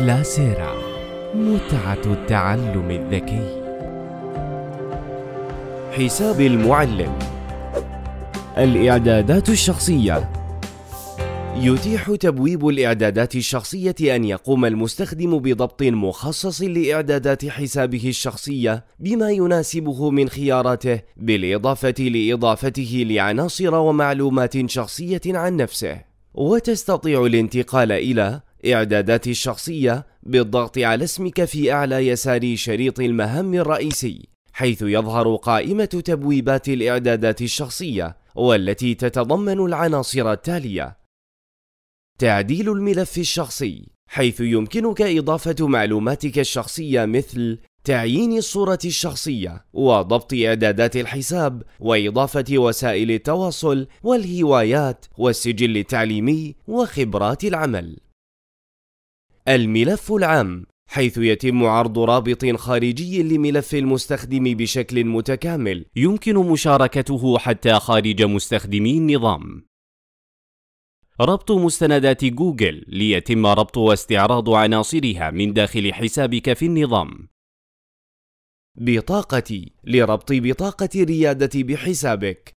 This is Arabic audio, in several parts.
كلاسيرا متعة التعلم الذكي حساب المعلم الإعدادات الشخصية يتيح تبويب الإعدادات الشخصية أن يقوم المستخدم بضبط مخصص لإعدادات حسابه الشخصية بما يناسبه من خياراته بالإضافة لإضافته لعناصر ومعلومات شخصية عن نفسه وتستطيع الانتقال إلى إعداداتي الشخصية بالضغط على اسمك في أعلى يسار شريط المهام الرئيسي حيث يظهر قائمة تبويبات الإعدادات الشخصية والتي تتضمن العناصر التالية تعديل الملف الشخصي حيث يمكنك إضافة معلوماتك الشخصية مثل تعيين الصورة الشخصية وضبط إعدادات الحساب وإضافة وسائل التواصل والهوايات والسجل التعليمي وخبرات العمل الملف العام حيث يتم عرض رابط خارجي لملف المستخدم بشكل متكامل يمكن مشاركته حتى خارج مستخدمي النظام ربط مستندات جوجل ليتم ربط واستعراض عناصرها من داخل حسابك في النظام بطاقتي لربط بطاقة الريادة بحسابك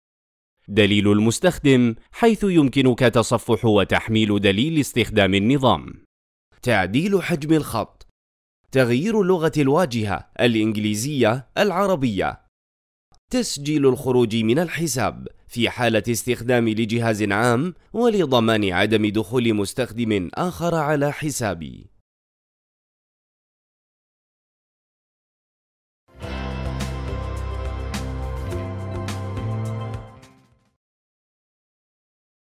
دليل المستخدم حيث يمكنك تصفح وتحميل دليل استخدام النظام تعديل حجم الخط تغيير لغة الواجهة الإنجليزية العربية تسجيل الخروج من الحساب في حالة استخدام لجهاز عام ولضمان عدم دخول مستخدم آخر على حسابي